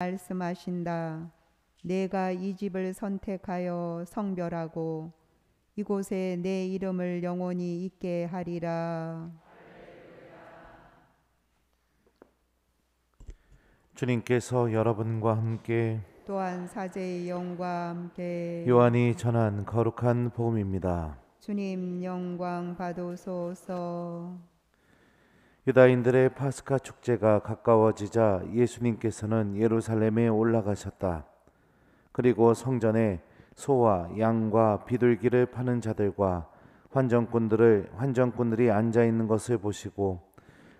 말씀하신다. 내가 이 집을 선택하여 성별하고 이곳에 내 이름을 영원히 있게 하리라. 주님께서 여러분과 함께 또한 사제의 영과 함께 요한이 전한 거룩한 복음입니다. 주님 영광 받으소서. 유다인들의 파스카 축제가 가까워지자 예수님께서는 예루살렘에 올라가셨다. 그리고 성전에 소와 양과 비둘기를 파는 자들과 환전꾼들을 환전꾼들이 앉아 있는 것을 보시고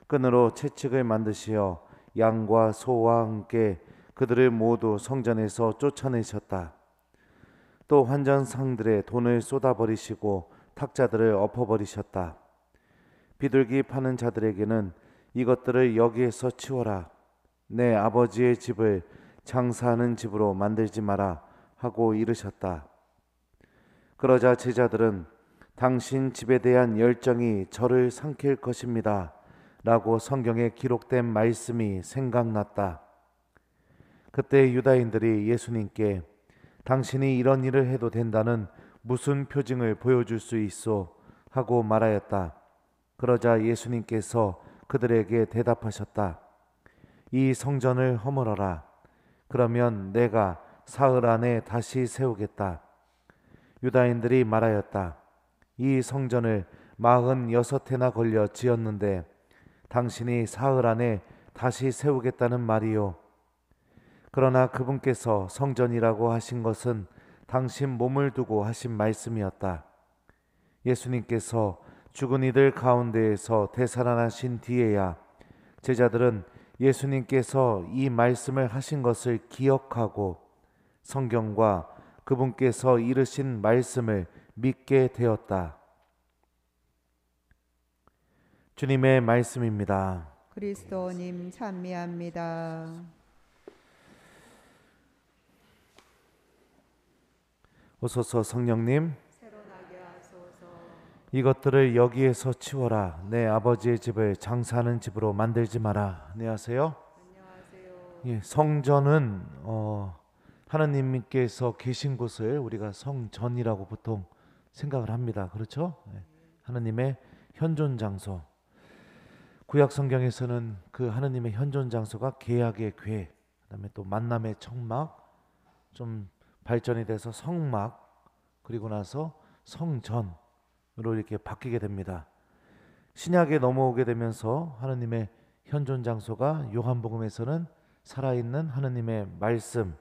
끈으로 채찍을 만드시어 양과 소와 함께 그들을 모두 성전에서 쫓아내셨다. 또 환전상들의 돈을 쏟아버리시고 탁자들을 엎어버리셨다. 비둘기 파는 자들에게는 이것들을 여기에서 치워라. 내 아버지의 집을 장사하는 집으로 만들지 마라. 하고 이르셨다. 그러자 제자들은 당신 집에 대한 열정이 저를 삼킬 것입니다. 라고 성경에 기록된 말씀이 생각났다. 그때 유다인들이 예수님께 당신이 이런 일을 해도 된다는 무슨 표징을 보여줄 수 있어 하고 말하였다. 그러자 예수님께서 그들에게 대답하셨다. 이 성전을 허물어라. 그러면 내가 사흘 안에 다시 세우겠다. 유다인들이 말하였다. 이 성전을 마흔 여섯 해나 걸려 지었는데 당신이 사흘 안에 다시 세우겠다는 말이요. 그러나 그분께서 성전이라고 하신 것은 당신 몸을 두고 하신 말씀이었다. 예수님께서 죽은 이들 가운데에서 되살아나신 뒤에야 제자들은 예수님께서 이 말씀을 하신 것을 기억하고 성경과 그분께서 이르신 말씀을 믿게 되었다. 주님의 말씀입니다. 그리스도님 찬미합니다. 오소서 성령님 이것들을 여기에서 치워라. 내 아버지의 집을 장사하는 집으로 만들지 마라. 안녕하세요. 네, 안녕하세요. 예, 성전은 어, 하나님께서 계신 곳을 우리가 성전이라고 보통 생각을 합니다. 그렇죠? 예, 하나님의 현존 장소. 구약 성경에서는 그 하나님의 현존 장소가 계약의 궤, 그다음에 또 만남의 청막, 좀 발전이 돼서 성막, 그리고 나서 성전. 이렇게 바뀌게 됩니다. 신약에 넘어오게 되면서 하나님의 현존 장소가 요한복음에서는 살아있는 하나님의 말씀,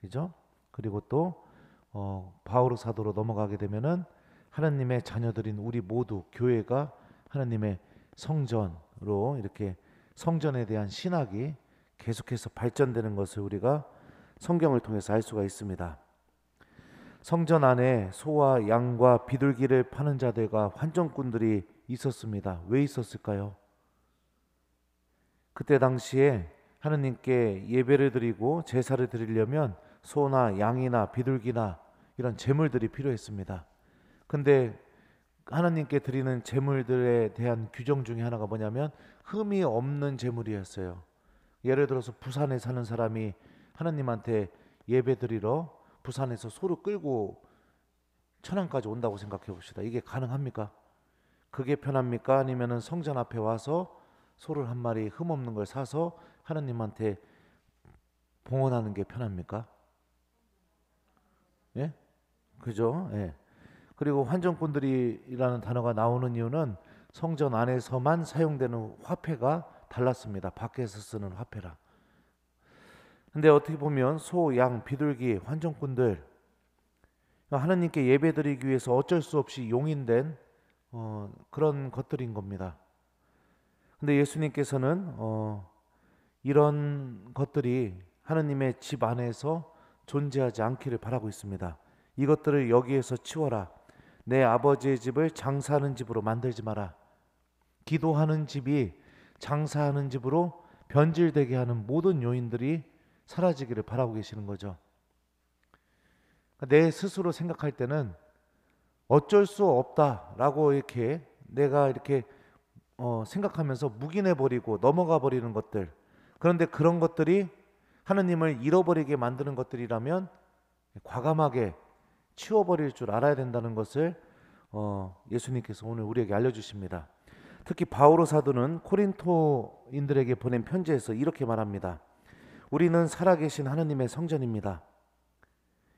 그죠? 그리고 또 어, 바오로 사도로 넘어가게 되면은 하나님의 자녀들인 우리 모두 교회가 하나님의 성전으로 이렇게 성전에 대한 신학이 계속해서 발전되는 것을 우리가 성경을 통해서 알 수가 있습니다. 성전 안에 소와 양과 비둘기를 파는 자들과 환전꾼들이 있었습니다. 왜 있었을까요? 그때 당시에 하느님께 예배를 드리고 제사를 드리려면 소나 양이나 비둘기나 이런 재물들이 필요했습니다. 근데 하나님께 드리는 재물들에 대한 규정 중에 하나가 뭐냐면 흠이 없는 재물이었어요 예를 들어서 부산에 사는 사람이 하나님한테 예배 드리러 부산에서 소를 끌고 천안까지 온다고 생각해 봅시다. 이게 가능합니까? 그게 편합니까? 아니면은 성전 앞에 와서 소를 한 마리 흠없는 걸 사서 하나님한테 봉헌하는 게 편합니까? 예? 그죠? 예. 그리고 환전꾼들이라는 단어가 나오는 이유는 성전 안에서만 사용되는 화폐가 달랐습니다. 밖에서 쓰는 화폐랑. 근데 어떻게 보면 소, 양, 비둘기, 환정꾼들 하나님께 예배드리기 위해서 어쩔 수 없이 용인된 어, 그런 것들인 겁니다. 근데 예수님께서는 어, 이런 것들이 하나님의 집 안에서 존재하지 않기를 바라고 있습니다. 이것들을 여기에서 치워라. 내 아버지의 집을 장사하는 집으로 만들지 마라. 기도하는 집이 장사하는 집으로 변질되게 하는 모든 요인들이 사라지기를 바라고 계시는 거죠. 그러니까 내 스스로 생각할 때는 어쩔 수 없다라고 이렇게 내가 이렇게 어, 생각하면서 묵인해 버리고 넘어가 버리는 것들 그런데 그런 것들이 하느님을 잃어버리게 만드는 것들이라면 과감하게 치워버릴 줄 알아야 된다는 것을 어, 예수님께서 오늘 우리에게 알려주십니다. 특히 바오로 사도는 코린토인들에게 보낸 편지에서 이렇게 말합니다. 우리는 살아계신 하느님의 성전입니다.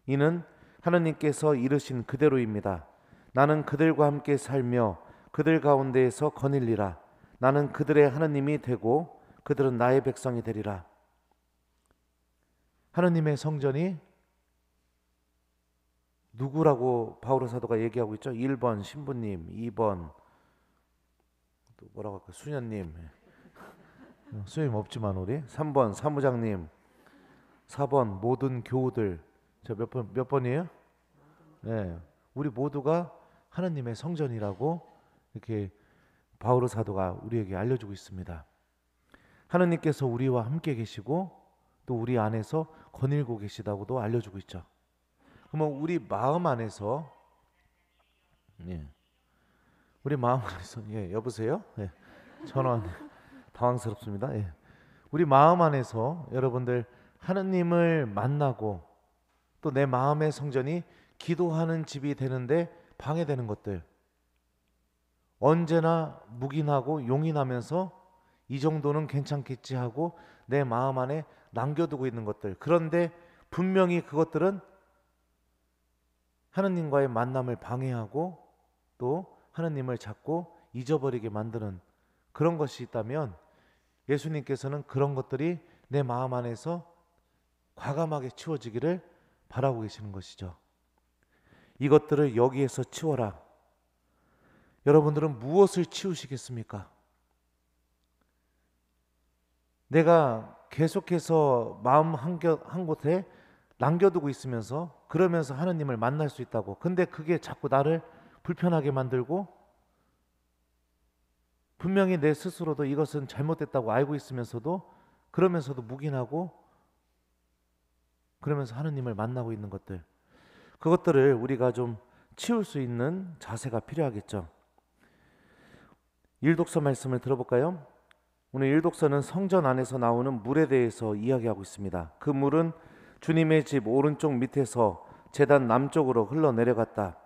이는 하나님께서 이르신 그대로입니다. 나는 그들과 함께 살며 그들 가운데에서 거닐리라. 나는 그들의 하나님이 되고 그들은 나의 백성이 되리라. 하나님의 성전이 누구라고 바울 사도가 얘기하고 있죠? 1번 신부님, 2번 또 뭐라고 할까? 수녀님. 어, 수임 없지만 우리 3번 사무장님, 4번 모든 교우들 저 몇 번 몇 번이에요? 네, 우리 모두가 하나님의 성전이라고 이렇게 바오로 사도가 우리에게 알려주고 있습니다. 하나님께서 우리와 함께 계시고 또 우리 안에서 거닐고 계시다고도 알려주고 있죠. 그러면 우리 마음 안에서 예. 우리 마음 안에서 예 여보세요 예 전화 당황스럽습니다. 예. 우리 마음 안에서 여러분들 하느님을 만나고 또 내 마음의 성전이 기도하는 집이 되는데 방해되는 것들 언제나 묵인하고 용인하면서 이 정도는 괜찮겠지 하고 내 마음 안에 남겨두고 있는 것들 그런데 분명히 그것들은 하느님과의 만남을 방해하고 또 하느님을 자꾸 잊어버리게 만드는 그런 것이 있다면 예수님께서는 그런 것들이 내 마음 안에서 과감하게 치워지기를 바라고 계시는 것이죠. 이것들을 여기에서 치워라. 여러분들은 무엇을 치우시겠습니까? 내가 계속해서 마음 한, 곳에 남겨두고 있으면서 그러면서 하나님을 만날 수 있다고. 근데 그게 자꾸 나를 불편하게 만들고 분명히 내 스스로도 이것은 잘못됐다고 알고 있으면서도 그러면서도 묵인하고 그러면서 하느님을 만나고 있는 것들 그것들을 우리가 좀 치울 수 있는 자세가 필요하겠죠. 일독서 말씀을 들어볼까요? 오늘 일독서는 성전 안에서 나오는 물에 대해서 이야기하고 있습니다. 그 물은 주님의 집 오른쪽 밑에서 제단 남쪽으로 흘러내려갔다.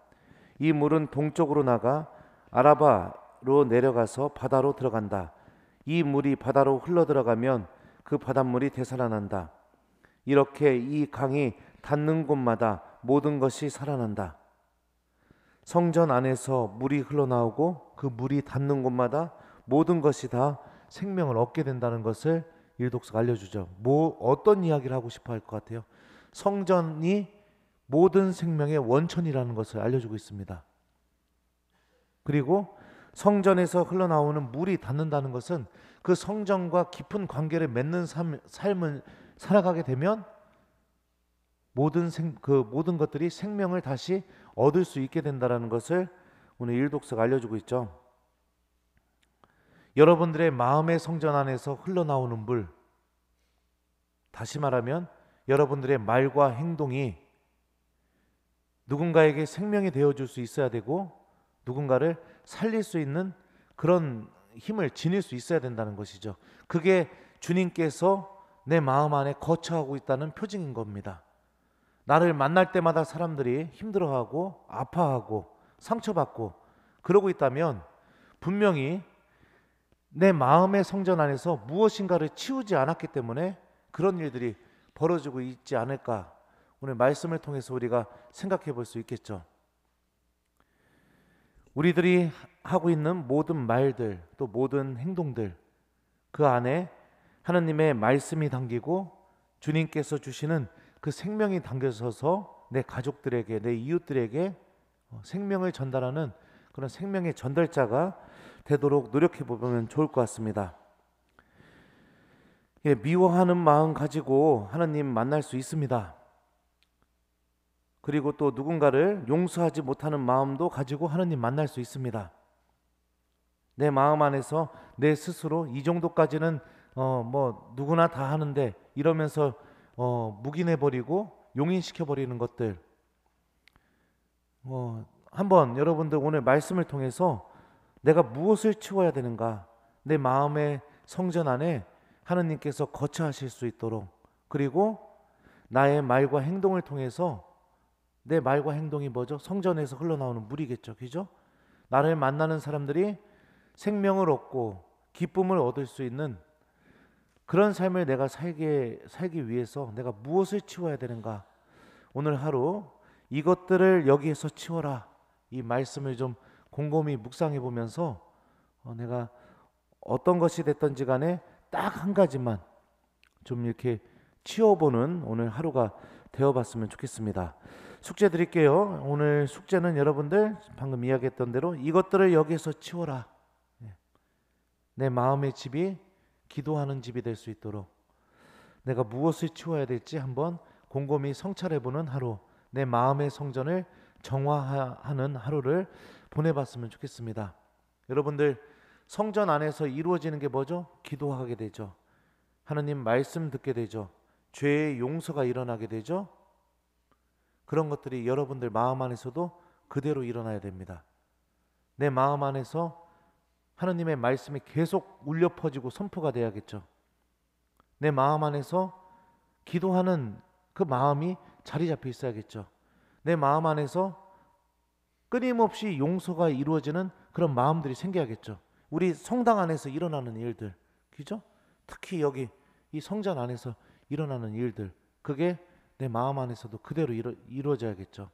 이 물은 동쪽으로 나가 아라바 바다로 내려가서 바다로 들어간다. 이 물이 바다로 흘러 들어가면 그 바닷물이 되살아난다. 이렇게 이 강이 닿는 곳마다 모든 것이 살아난다. 성전 안에서 물이 흘러나오고 그 물이 닿는 곳마다 모든 것이 다 생명을 얻게 된다는 것을 일독서 알려주죠. 뭐 어떤 이야기를 하고 싶어 할 것 같아요. 성전이 모든 생명의 원천이라는 것을 알려주고 있습니다. 그리고 성전에서 흘러나오는 물이 닿는다는 것은 그 성전과 깊은 관계를 맺는 삶, 삶을 살아가게 되면 모든 생, 그 모든 것들이 생명을 다시 얻을 수 있게 된다라는 것을 오늘 일독서가 알려주고 있죠. 여러분들의 마음의 성전 안에서 흘러나오는 물, 다시 말하면 여러분들의 말과 행동이 누군가에게 생명이 되어줄 수 있어야 되고 누군가를 살릴 수 있는 그런 힘을 지닐 수 있어야 된다는 것이죠. 그게 주님께서 내 마음 안에 거처하고 있다는 표징인 겁니다. 나를 만날 때마다 사람들이 힘들어하고 아파하고 상처받고 그러고 있다면 분명히 내 마음의 성전 안에서 무엇인가를 치우지 않았기 때문에 그런 일들이 벌어지고 있지 않을까 오늘 말씀을 통해서 우리가 생각해 볼 수 있겠죠. 우리들이 하고 있는 모든 말들 또 모든 행동들 그 안에 하나님의 말씀이 담기고 주님께서 주시는 그 생명이 담겨서서 내 가족들에게 내 이웃들에게 어, 생명을 전달하는 그런 생명의 전달자가 되도록 노력해 보면 좋을 것 같습니다. 예, 미워하는 마음 가지고 하나님 만날 수 있습니다. 그리고 또 누군가를 용서하지 못하는 마음도 가지고 하느님 만날 수 있습니다. 내 마음 안에서 내 스스로 이 정도까지는 어뭐 누구나 다 하는데 이러면서 어 묵인해 버리고 용인시켜 버리는 것들. 어 한번 여러분들 오늘 말씀을 통해서 내가 무엇을 치워야 되는가? 내 마음의 성전 안에 하나님께서 거처하실 수 있도록 그리고 나의 말과 행동을 통해서 내 말과 행동이 뭐죠? 성전에서 흘러나오는 물이겠죠. 그죠? 나를 만나는 사람들이 생명을 얻고 기쁨을 얻을 수 있는 그런 삶을 내가 살게, 살기 위해서 내가 무엇을 치워야 되는가? 오늘 하루 이것들을 여기에서 치워라. 이 말씀을 좀 곰곰이 묵상해 보면서 어, 내가 어떤 것이 됐던지 간에 딱 한 가지만 좀 이렇게 치워보는 오늘 하루가 되어봤으면 좋겠습니다. 숙제 드릴게요. 오늘 숙제는 여러분들 방금 이야기했던 대로 이것들을 여기서 치워라. 예. 내 마음의 집이 기도하는 집이 될 수 있도록 내가 무엇을 치워야 될지 한번 곰곰이 성찰해보는 하루, 내 마음의 성전을 정화하는 하루를 보내봤으면 좋겠습니다. 여러분들 성전 안에서 이루어지는 게 뭐죠? 기도하게 되죠. 하나님 말씀 듣게 되죠. 죄의 용서가 일어나게 되죠. 그런 것들이 여러분들 마음 안에서도 그대로 일어나야 됩니다. 내 마음 안에서 하나님의 말씀이 계속 울려 퍼지고 선포가 돼야겠죠. 내 마음 안에서 기도하는 그 마음이 자리 잡혀 있어야겠죠. 내 마음 안에서 끊임없이 용서가 이루어지는 그런 마음들이 생겨야겠죠. 우리 성당 안에서 일어나는 일들, 그죠? 특히 여기 이 성전 안에서 일어나는 일들 그게 내 마음 안에서도 그대로 이루, 이루어져야겠죠.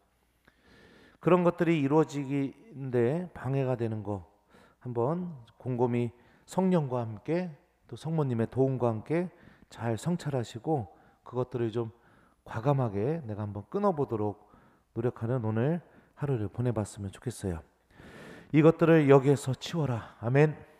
그런 것들이 이루어지기인데 방해가 되는 거 한번 곰곰이 성령과 함께 또 성모님의 도움과 함께 잘 성찰하시고 그것들을 좀 과감하게 내가 한번 끊어보도록 노력하는 오늘 하루를 보내봤으면 좋겠어요. 이것들을 여기에서 치워라. 아멘.